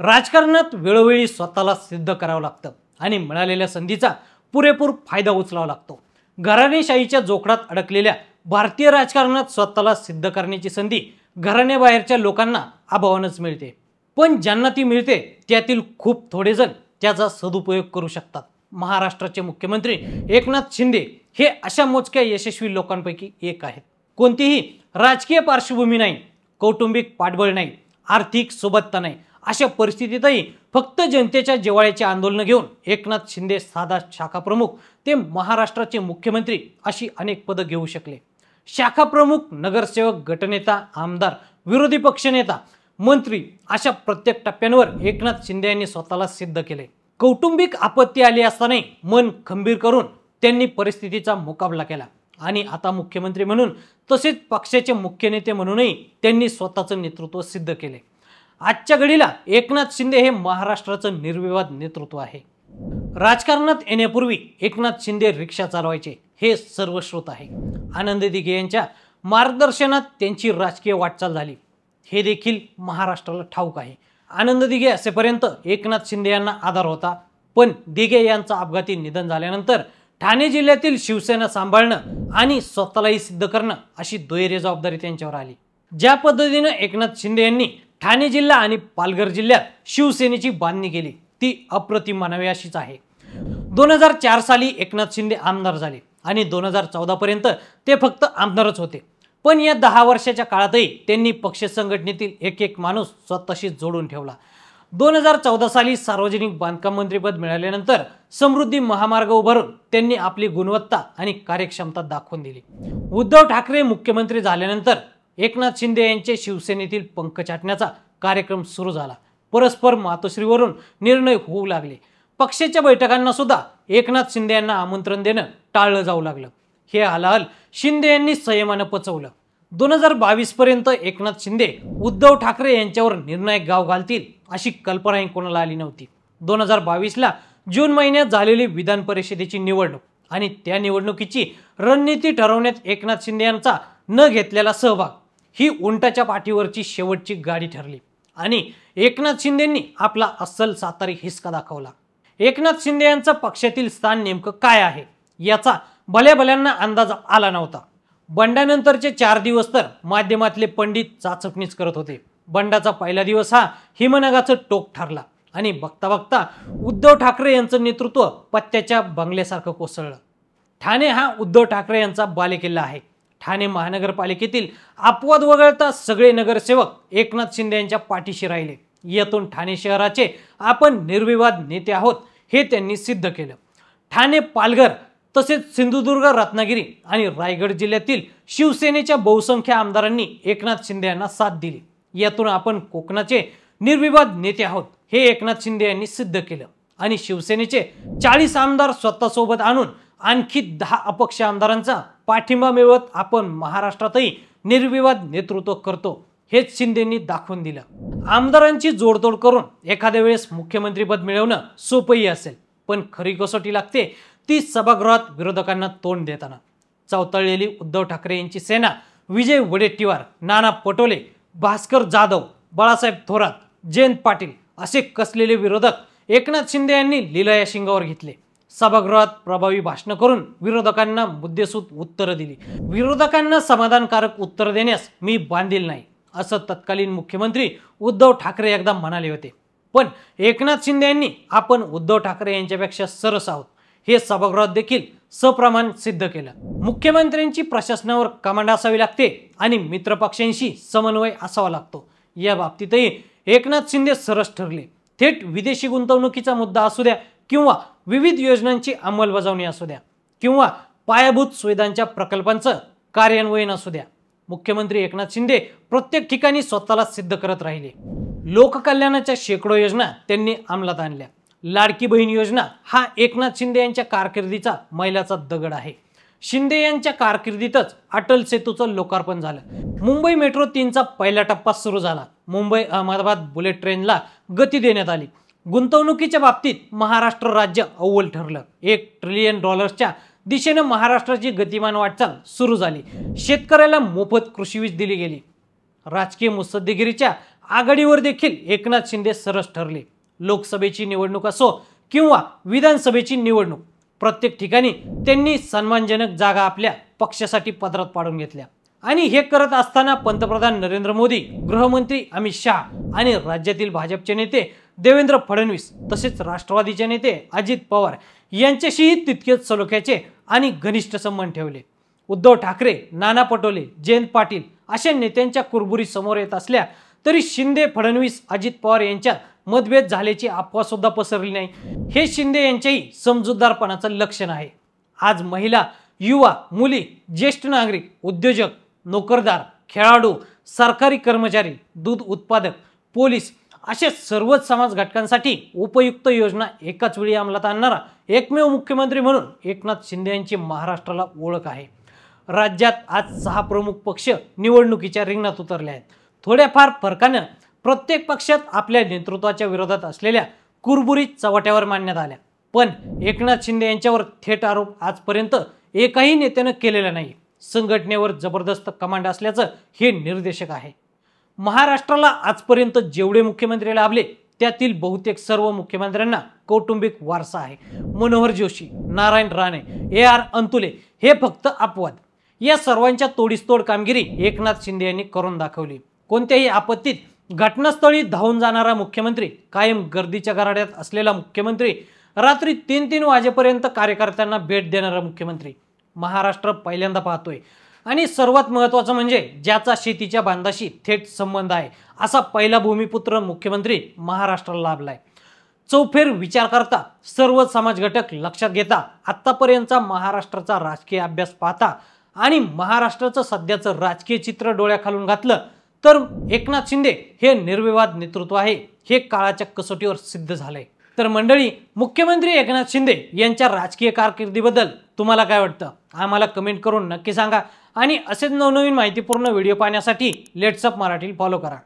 राजकारणात वेळोवेळी स्वतःला सिद्ध करावं लागतं आणि मिळालेल्या संधीचा पुरेपूर फायदा उचलावा लागतो घराणेशाहीच्या जोखडात अडकलेल्या भारतीय राजकारणात स्वतःला सिद्ध करण्याची संधी घराण्याबाहेरच्या लोकांना अभावानच मिळते पण ज्यांना ती मिळते त्यातील खूप थोडेजण त्याचा सदुपयोग करू शकतात महाराष्ट्राचे मुख्यमंत्री एकनाथ शिंदे हे अशा मोजक्या यशस्वी लोकांपैकी एक आहेत कोणतीही राजकीय पार्श्वभूमी नाही कौटुंबिक पाठबळ नाही आर्थिक सुबत्ता नाही अशा परिस्थितीतही फक्त जनतेच्या जिवाळ्याचे आंदोलनं घेऊन एकनाथ शिंदे साधा शाखा प्रमुख ते महाराष्ट्राचे मुख्यमंत्री अशी अनेक पदं घेऊ शकले शाखा प्रमुख नगरसेवक गटनेता आमदार विरोधी पक्षनेता मंत्री अशा प्रत्येक टप्प्यांवर एकनाथ शिंदे यांनी स्वतःला सिद्ध केले कौटुंबिक आपत्ती आली असतानाही मन खंबीर करून त्यांनी परिस्थितीचा मुकाबला केला आणि आता मुख्यमंत्री म्हणून तसेच पक्षाचे मुख्य नेते म्हणूनही त्यांनी स्वतःचं नेतृत्व सिद्ध केले आजच्या घडीला एकनाथ शिंदे हे महाराष्ट्राचं निर्विवाद नेतृत्व आहे राजकारणात येण्यापूर्वी एकनाथ शिंदे रिक्षा चालवायचे हे सर्व श्रोत आहे आनंद दिघे यांच्या मार्गदर्शनात त्यांची राजकीय वाटचाल झाली हे देखील महाराष्ट्राला ठाऊक आहे आनंद दिघे असेपर्यंत एकनाथ शिंदे यांना आधार होता पण दिघे यांचं अपघाती निधन झाल्यानंतर ठाणे जिल्ह्यातील शिवसेना सांभाळणं आणि स्वतःलाही सिद्ध करणं अशी दुहेरी जबाबदारी त्यांच्यावर आली ज्या पद्धतीनं एकनाथ शिंदे यांनी ठाणे जिल्हा आणि पालघर जिल्ह्यात शिवसेनेची बांधणी केली ती अप्रतिम म्हणावी अशीच आहे दोन हजार चार साली एकनाथ शिंदे आमदार झाले आणि दोन हजार चौदापर्यंत ते फक्त आमदारच होते पण या दहा वर्षाच्या काळातही त्यांनी पक्ष संघटनेतील एक एक माणूस स्वतःशी जोडून ठेवला दोन हजार चौदा साली सार्वजनिक बांधकाम मंत्रीपद मिळाल्यानंतर समृद्धी महामार्ग उभारून त्यांनी आपली गुणवत्ता आणि कार्यक्षमता दाखवून दिली उद्धव ठाकरे मुख्यमंत्री झाल्यानंतर एकनाथ शिंदे यांचे शिवसेनेतील पंख छाटण्याचा कार्यक्रम सुरू झाला परस्पर मातोश्रीवरून निर्णय होऊ लागले पक्षाच्या बैठकांना सुद्धा एकनाथ शिंदे यांना आमंत्रण देणं टाळलं जाऊ लागलं हे हलाहल शिंदे यांनी संयमानं पचवलं दोन हजार बावीस पर्यंत एकनाथ शिंदे उद्धव ठाकरे यांच्यावर निर्णायक गाव घालतील अशी कल्पनाही कोणाला आली नव्हती दोन हजार बावीसला जून महिन्यात झालेली विधान परिषदेची निवडणूक आणि त्या निवडणुकीची रणनीती ठरवण्यात एकनाथ शिंदे यांचा न घेतलेला सहभाग ही उंटाच्या पाठीवरची शेवटची गाडी ठरली आणि एकनाथ शिंदेंनी आपला अस्सल सातारी हिसका दाखवला एकनाथ शिंदे यांचं पक्षातील स्थान नेमकं काय आहे याचा भल्या भल्यांना अंदाज आला नव्हता बंडानंतरचे चार दिवस तर माध्यमातले पंडित चाचपणीच करत होते बंडाचा पहिला दिवस हा हिमनगाचं टोक ठरला आणि बघता बघता उद्धव ठाकरे यांचं नेतृत्व पत्त्याच्या बंगल्यासारखं कोसळलं ठाणे हा उद्धव ठाकरे यांचा बालेकिल्ला आहे ठाणे महानगरपालिकेतील अपवाद वगळता सगळे नगरसेवक एकनाथ शिंदे यांच्या पाठीशी राहिले यातून ठाणे शहराचे आपण निर्विवाद नेते आहोत हे त्यांनी सिद्ध केलं ठाणे पालघर तसेच सिंधुदुर्ग रत्नागिरी आणि रायगड जिल्ह्यातील शिवसेनेच्या बहुसंख्य आमदारांनी एकनाथ शिंदे यांना साथ दिली यातून आपण कोकणाचे निर्विवाद नेते आहोत हे एकनाथ शिंदे यांनी सिद्ध केलं आणि शिवसेनेचे चाळीस आमदार स्वतःसोबत आणून आणखी दहा अपक्ष आमदारांचा पाठिंबा मिळवत आपण महाराष्ट्रातही निर्विवाद नेतृत्व करतो हेच शिंदेनी दाखवून दिलं आमदारांची जोडतोड करून एखाद्या वेळेस मुख्यमंत्रीपद मिळवणं सोपंही असेल पण खरी कसोटी लागते ती सभागृहात विरोधकांना तोंड देताना चौतळलेली उद्धव ठाकरे यांची सेना विजय वडेट्टीवार नाना पटोले भास्कर जाधव बाळासाहेब थोरात जयंत पाटील असे कसलेले विरोधक एकनाथ शिंदे यांनी लिलाया शिंगावर घेतले सभागृहात प्रभावी भाषण करून विरोधकांना मुद्देसूद उत्तरं दिली विरोधकांना समाधानकारक उत्तर देण्यास मी बांधील नाही असं तत्कालीन मुख्यमंत्री उद्धव ठाकरे एकदा म्हणाले होते पण एकनाथ शिंदे यांनी आपण उद्धव ठाकरे यांच्यापेक्षा सरस आहोत हे सभागृहात देखील सप्रमाण सिद्ध केलं मुख्यमंत्र्यांची प्रशासनावर कमांड असावी लागते आणि मित्रपक्षांशी समन्वय असावा लागतो या बाबतीतही एकनाथ शिंदे सरस ठरले थेट विदेशी गुंतवणुकीचा मुद्दा असू द्या किंवा विविध योजनांची अंमलबजावणी असू द्या किंवा पायाभूत सुविधांच्या प्रकल्पांचं कार्यान्वयन असू द्या मुख्यमंत्री एकनाथ शिंदे प्रत्येक ठिकाणी स्वतःला सिद्ध करत राहिले लोककल्याणाच्या शेकडो योजना त्यांनी अंमलात आणल्या लाडकी बहीण योजना हा एकनाथ शिंदे यांच्या कारकिर्दीचा मैलाचा दगड आहे शिंदे यांच्या कारकिर्दीतच अटल सेतूचं लोकार्पण झालं मुंबई मेट्रो तीनचा पहिला टप्पा सुरू झाला मुंबई अहमदाबाद बुलेट ट्रेनला गती देण्यात आली गुंतवणुकीच्या बाबतीत महाराष्ट्र राज्य अव्वल ठरलं एक ट्रिलियन डॉलर्सच्या दिशेनं महाराष्ट्राची गतिमान वाटचाल सुरू झाली शेतकऱ्याला मोफत कृषी वीज दिली गेली राजकीय मुसद्देगिरीच्या आघाडीवर देखील एकनाथ शिंदे सरस ठरले लोकसभेची निवडणूक असो किंवा विधानसभेची निवडणूक प्रत्येक ठिकाणी त्यांनी सन्मानजनक जागा आपल्या पक्षासाठी पदरात पाडून घेतल्या आणि हे करत असताना पंतप्रधान नरेंद्र मोदी गृहमंत्री अमित शहा आणि राज्यातील भाजपचे नेते देवेंद्र फडणवीस तसेच राष्ट्रवादीचे नेते अजित पवार यांच्याशीही तितकेच सलोख्याचे आणि घनिष्ठ संबंध ठेवले उद्धव ठाकरे नाना पटोले जयंत पाटील अशा नेत्यांच्या कुरबुरी समोर येत असल्या तरी शिंदे फडणवीस अजित पवार यांच्यात मतभेद झाल्याची अफवा सुद्धा पसरली नाही हे शिंदे यांच्याही समजूतदारपणाचं लक्षण आहे आज महिला युवा मुली ज्येष्ठ नागरिक उद्योजक नोकरदार खेळाडू सरकारी कर्मचारी दूध उत्पादक पोलीस असे सर्वच समाज घटकांसाठी उपयुक्त योजना एकाच वेळी अंमलात आणणारा एकमेव मुख्यमंत्री म्हणून एकनाथ शिंदे यांची महाराष्ट्राला ओळख आहे राज्यात आज सहा प्रमुख पक्ष निवडणुकीच्या रिंगणात उतरले आहेत थोड्याफार फरकानं प्रत्येक पक्षात आपल्या नेतृत्वाच्या विरोधात असलेल्या कुरबुरी चव्हाट्यावर मांडण्यात आल्या पण एकनाथ शिंदे यांच्यावर थेट आरोप आजपर्यंत एकाही नेत्यानं केलेला नाही संघटनेवर जबरदस्त कमांड असल्याचं हे निर्देशक आहे महाराष्ट्राला आजपर्यंत जेवढे मुख्यमंत्री लाभले त्यातील बहुतेक सर्व मुख्यमंत्र्यांना कौटुंबिक वारसा आहे मनोहर जोशी नारायण राणे ए आर अंतुले हे फक्त अपवाद या सर्वांच्या तोडीसतोड कामगिरी एकनाथ शिंदे यांनी करून दाखवली कोणत्याही आपत्तीत घटनास्थळी धावून जाणारा मुख्यमंत्री कायम गर्दीच्या गराड्यात असलेला मुख्यमंत्री रात्री तीन तीन वाजेपर्यंत कार्यकर्त्यांना भेट देणारा मुख्यमंत्री महाराष्ट्र पहिल्यांदा पाहतोय आणि सर्वात महत्त्वाचं म्हणजे ज्याचा शेतीच्या बांधाशी थेट संबंध आहे असा पहिला भूमिपुत्र मुख्यमंत्री महाराष्ट्राला लाभलाय चौफेर विचार करता सर्व समाज घटक लक्षात घेता आत्तापर्यंतचा महाराष्ट्राचा राजकीय अभ्यास पाहता आणि महाराष्ट्राचं सध्याचं राजकीय चित्र डोळ्याखालून घातलं तर एकनाथ शिंदे हे निर्विवाद नेतृत्व आहे हे काळाच्या कसोटीवर सिद्ध झालंय तर मंडळी मुख्यमंत्री एकनाथ शिंदे यांच्या राजकीय कारकिर्दीबद्दल तुम्हाला काय वाटतं आम्हाला कमेंट करून नक्की सांगा आणि असेच नवनवीन माहितीपूर्ण व्हिडिओ पाहण्यासाठी लेट्सअप मराठी फॉलो करा